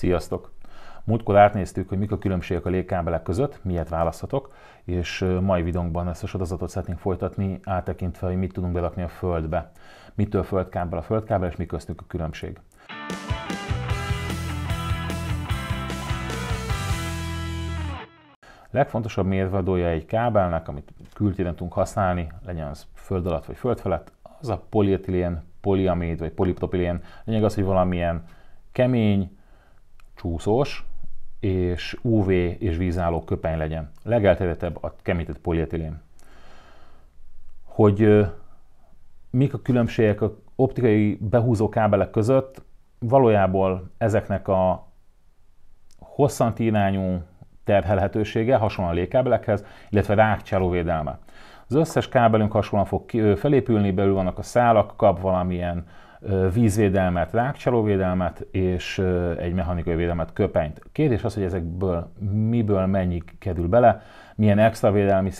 Sziasztok! Múltkor átnéztük, hogy mik a különbségek a légkábelek között, miért választhatok, és mai videónkban ezt a sorozatot szeretnénk folytatni, áttekintve, hogy mit tudunk belakni a földbe. Mitől földkábel a földkábel, és mi köztük a különbség. Legfontosabb mérvadója egy kábelnek, amit kültéren tudunk használni, legyen az föld alatt vagy föld felett, az a polietilén, poliamid vagy polipropilén. Lényeg az, hogy valamilyen kemény, csúszós, és UV és vízálló köpeny legyen. Legelterjedtebb a kemített polietilén. Hogy mik a különbségek a optikai behúzó kábelek között, valójában ezeknek a hosszant irányú terhelhetősége hasonlóan a légkábelekhez, illetve rákcsáló védelme. Az összes kábelünk hasonlóan fog felépülni, belül vannak a szálak, kap valamilyen vízvédelmet, rákcsalóvédelmet és egy mechanikai védelmet, köpenyt. Kérdés az, hogy ezekből miből mennyi kerül bele, milyen extra védelmi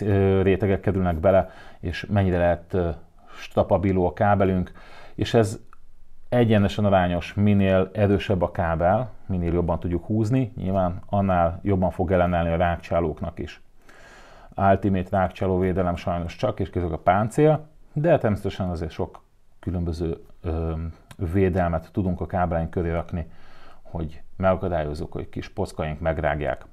rétegek kerülnek bele, és mennyire lehet stapabiló a kábelünk, és ez egyenesen arányos, minél erősebb a kábel, minél jobban tudjuk húzni, nyilván annál jobban fog ellenállni a rákcsálóknak is. Ultimate rákcsáló védelem sajnos csak, és közök a páncél, de természetesen azért sok különböző ö, védelmet tudunk a kábláink köré rakni, hogy megakadályozzuk, hogy kis poszkaink megrágják.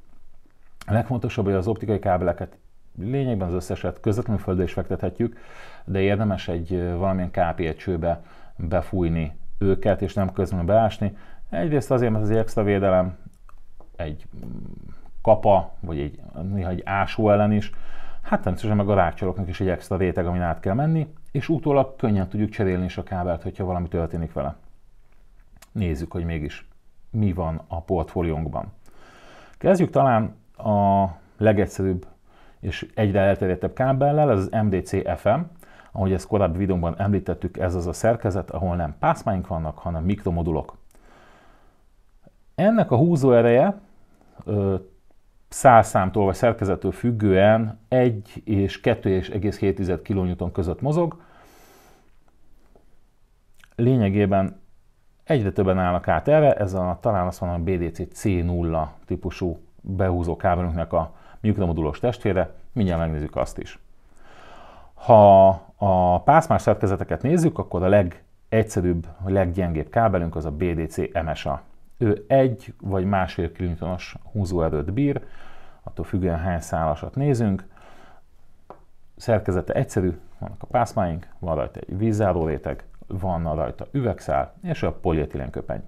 A legfontosabb, hogy az optikai kábeleket lényegben az összeset közvetlenül földre is fektethetjük, de érdemes egy valamilyen kp csőbe befújni őket, és nem közvetlenül beásni. Egyrészt azért, mert az egy extra védelem, egy mm, kapa, vagy egy, néha egy ásó ellen is, Hát természetesen meg a rákcsalóknak is egy extra réteg, amin át kell menni, és utólag könnyen tudjuk cserélni is a kábelt, hogyha valami történik vele. Nézzük, hogy mégis mi van a portfóliónkban. Kezdjük talán a legegyszerűbb és egyre elterjedtebb kábellel, ez az MDC FM. Ahogy ezt korábbi videóban említettük, ez az a szerkezet, ahol nem pászmáink vannak, hanem mikromodulok. Ennek a húzó ereje szálszámtól vagy szerkezettől függően 1 és 2,7 kN között mozog. Lényegében egyre többen állnak át erre, ez a, talán azt mondom a BDC C0 típusú behúzó kábelünknek a mikromodulos testvére, mindjárt megnézzük azt is. Ha a pászmás szerkezeteket nézzük, akkor a legegyszerűbb, a leggyengébb kábelünk az a BDC MSA. Ő egy vagy másfél kilintonos húzóerőt bír, attól függően hány szálasat nézünk. Szerkezete egyszerű, vannak a pászmáink, van rajta egy vízálló réteg, van rajta üvegszál és a polietilen köpeny.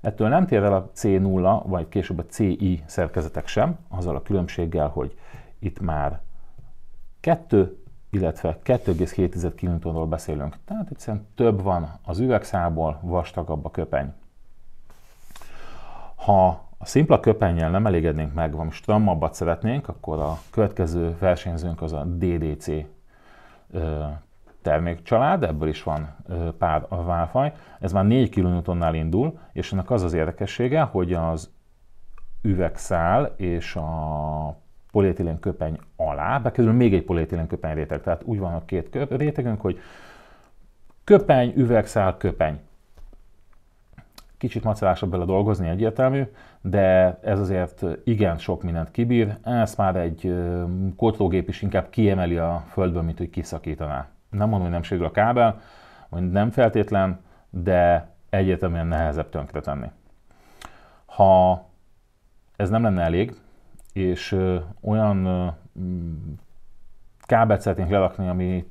Ettől nem tér el a C0 vagy később a CI szerkezetek sem, azzal a különbséggel, hogy itt már 2, illetve 2,7 kg beszélünk. Tehát egyszerűen több van az üvegszálból, vastagabb a köpeny. Ha a szimpla köpennyel nem elégednénk meg, vagy most trammabbat szeretnénk, akkor a következő versenyzőnk az a DDC termékcsalád, ebből is van pár a válfaj. Ez már 4 kilonutonnál indul, és ennek az az érdekessége, hogy az üvegszál és a polietilén köpeny alá bekerül még egy polietilén köpeny réteg. Tehát úgy van a két rétegünk, hogy köpeny, üvegszál, köpeny. Kicsit macerásabb bele dolgozni, egyértelmű, de ez azért igen sok mindent kibír. Ezt már egy kotlógép is inkább kiemeli a földből, mint hogy kiszakítaná. Nem mondom, hogy nem sérül a kábel, vagy nem feltétlen, de egyértelműen nehezebb tönkretenni. Ha ez nem lenne elég, és olyan kábelt szeretnénk lelakni, ami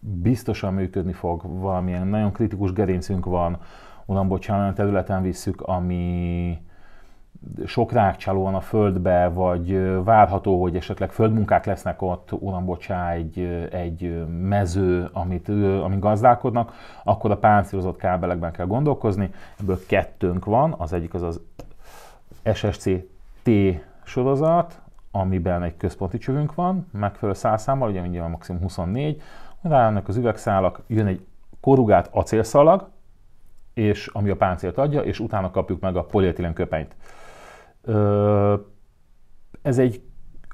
biztosan működni fog, valamilyen nagyon kritikus gerincünk van, urambocsán olyan területen visszük, ami sok rákcsáló van a földbe, vagy várható, hogy esetleg földmunkák lesznek ott, urambocsá, egy, egy mező, amit, amit gazdálkodnak, akkor a páncélozott kábelekben kell gondolkozni. Ebből kettőnk van, az egyik az az SSC T sorozat, amiben egy központi csövünk van, megfelelő szálszámmal, ugye mindjárt maximum 24, rájönnek az üvegszálak, jön egy korrugált acélszalag, és ami a páncélt adja, és utána kapjuk meg a polietilen köpenyt. Ö, ez egy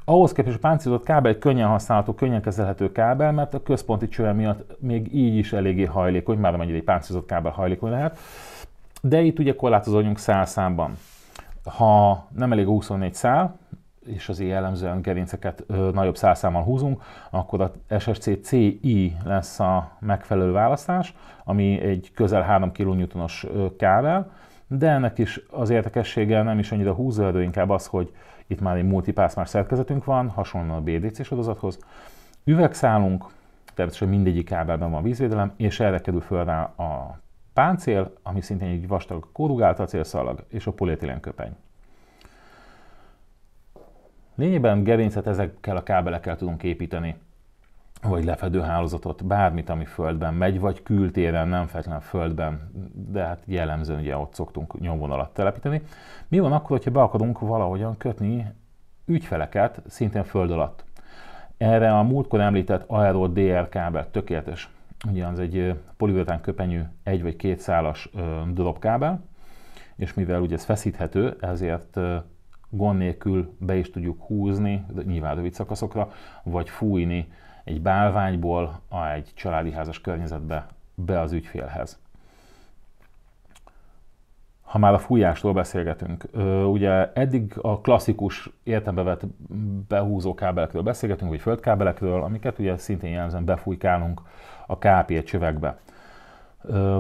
ahhoz képest a páncélozott kábel egy könnyen használható, könnyen kezelhető kábel, mert a központi csőre miatt még így is eléggé hajlékony, már amennyire egy páncélozott kábel hajlékony lehet, de itt ugye korlátozódjunk szál számban. Ha nem elég a 24 szál, és az jellemzően gerinceket ö, nagyobb szárszámmal húzunk, akkor a SSC CI lesz a megfelelő választás, ami egy közel 3 kN-os kábel, de ennek is az érdekessége nem is annyira húzóerő, inkább az, hogy itt már egy multipászmás szerkezetünk van, hasonlóan a BDC sorozathoz. Üvegszálunk, természetesen mindegyik kábelben van vízvédelem, és erre kerül föl rá a páncél, ami szintén egy vastag kórugált acélszalag és a polietilen köpeny. Lényegében gerincet ezekkel a kábelekkel tudunk építeni, vagy lefedőhálózatot, bármit, ami földben megy, vagy kültéren, nem feltétlenül földben, de hát jellemzően ugye ott szoktunk nyomvonalat telepíteni. Mi van akkor, hogyha be akarunk valahogyan kötni ügyfeleket, szintén föld alatt? Erre a múltkor említett Aero DR kábel tökéletes. Ugye az egy poliuretán köpenyű, egy vagy két szálas kábel, és mivel ugye ez feszíthető, ezért gond nélkül be is tudjuk húzni, nyilván rövid szakaszokra, vagy fújni egy bálványból a egy családi házas környezetbe be az ügyfélhez. Ha már a fújástól beszélgetünk, ugye eddig a klasszikus értembe vett behúzó kábelekről beszélgetünk, vagy földkábelekről, amiket ugye szintén jellemzően befújkálunk a KP csövekbe.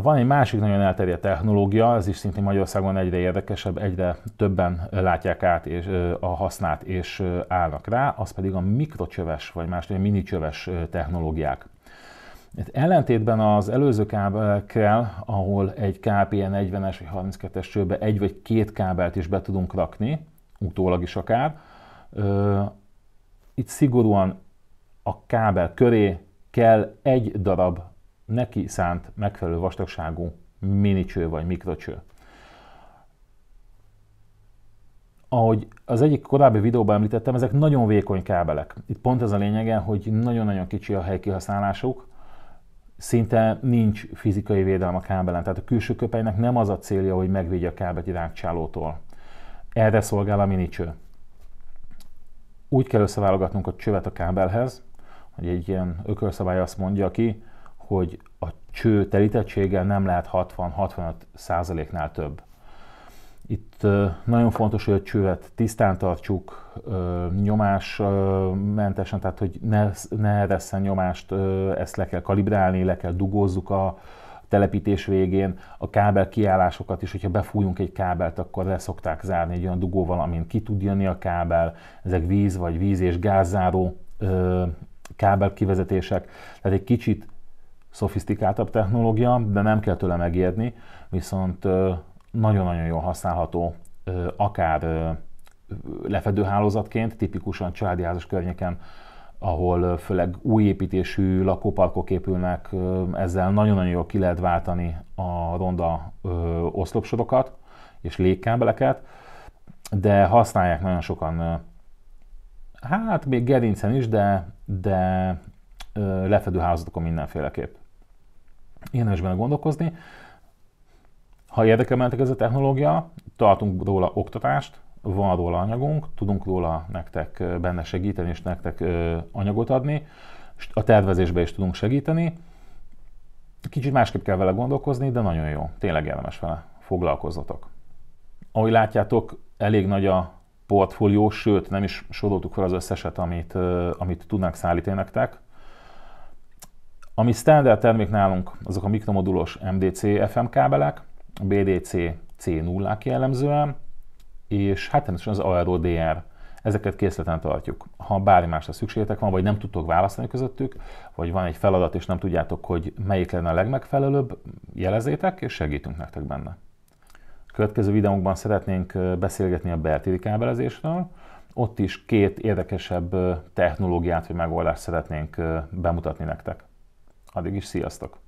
Van egy másik nagyon elterjedt technológia, ez is szintén Magyarországon egyre érdekesebb, egyre többen látják át és, a hasznát és állnak rá, az pedig a mikrocsöves, vagy más minicsöves technológiák. Itt ellentétben az előző kábelekkel, ahol egy KPN 40-es vagy 32-es csőbe egy vagy két kábelt is be tudunk rakni, utólag is akár, itt szigorúan a kábel köré kell egy darab neki szánt megfelelő vastagságú minicső vagy mikrocső. Ahogy az egyik korábbi videóban említettem, ezek nagyon vékony kábelek. Itt pont ez a lényege, hogy nagyon-nagyon kicsi a kihasználásuk, szinte nincs fizikai védelem a kábelen, tehát a külső köpenynek nem az a célja, hogy megvédje a kábelt irágcsálótól. Erre szolgál a minicső. Úgy kell összeválogatnunk a csövet a kábelhez, hogy egy ilyen ökölszabály azt mondja ki, hogy a cső telítettséggel nem lehet 60-65 százaléknál több. Itt nagyon fontos, hogy a csővet tisztán tartsuk, nyomásmentesen, tehát hogy ne, ne ereszen nyomást, ezt le kell kalibrálni, le kell dugozzuk a telepítés végén. A kábel kiállásokat is, hogyha befújunk egy kábelt, akkor le szokták zárni egy olyan dugóval, amin ki tud jönni a kábel. Ezek víz vagy víz és gázzáró kábel kivezetések. Tehát egy kicsit szofisztikáltabb technológia, de nem kell tőle megijedni, viszont nagyon-nagyon jól használható, akár lefedőhálózatként, tipikusan családi házas környéken, ahol főleg új építésű lakóparkok épülnek, ezzel nagyon-nagyon jól ki lehet váltani a ronda oszlopsorokat és légkábeleket, de használják nagyon sokan, hát még gerincen is, de, de lefedőházatokon mindenféleképp ilyenesben gondolkozni. Ha érdekel mentek ez a technológia, tartunk róla oktatást, van róla anyagunk, tudunk róla nektek benne segíteni és nektek anyagot adni, a tervezésbe is tudunk segíteni. Kicsit másképp kell vele gondolkozni, de nagyon jó, tényleg érdemes vele foglalkozzatok. Ahogy látjátok, elég nagy a portfólió, sőt nem is sodoltuk fel az összeset, amit, amit tudnánk szállítani nektek. Ami standard termék nálunk, azok a mikromodulos MDC FM kábelek, a BDC c 0 jellemzően, és hát természetesen az Aero DR. Ezeket készleten tartjuk. Ha bármi másra szükségetek van, vagy nem tudtok választani közöttük, vagy van egy feladat, és nem tudjátok, hogy melyik lenne a legmegfelelőbb, jelezétek, és segítünk nektek benne. A következő videónkban szeretnénk beszélgetni a beltéri kábelezésről. Ott is két érdekesebb technológiát vagy megoldást szeretnénk bemutatni nektek. Addig is sziasztok!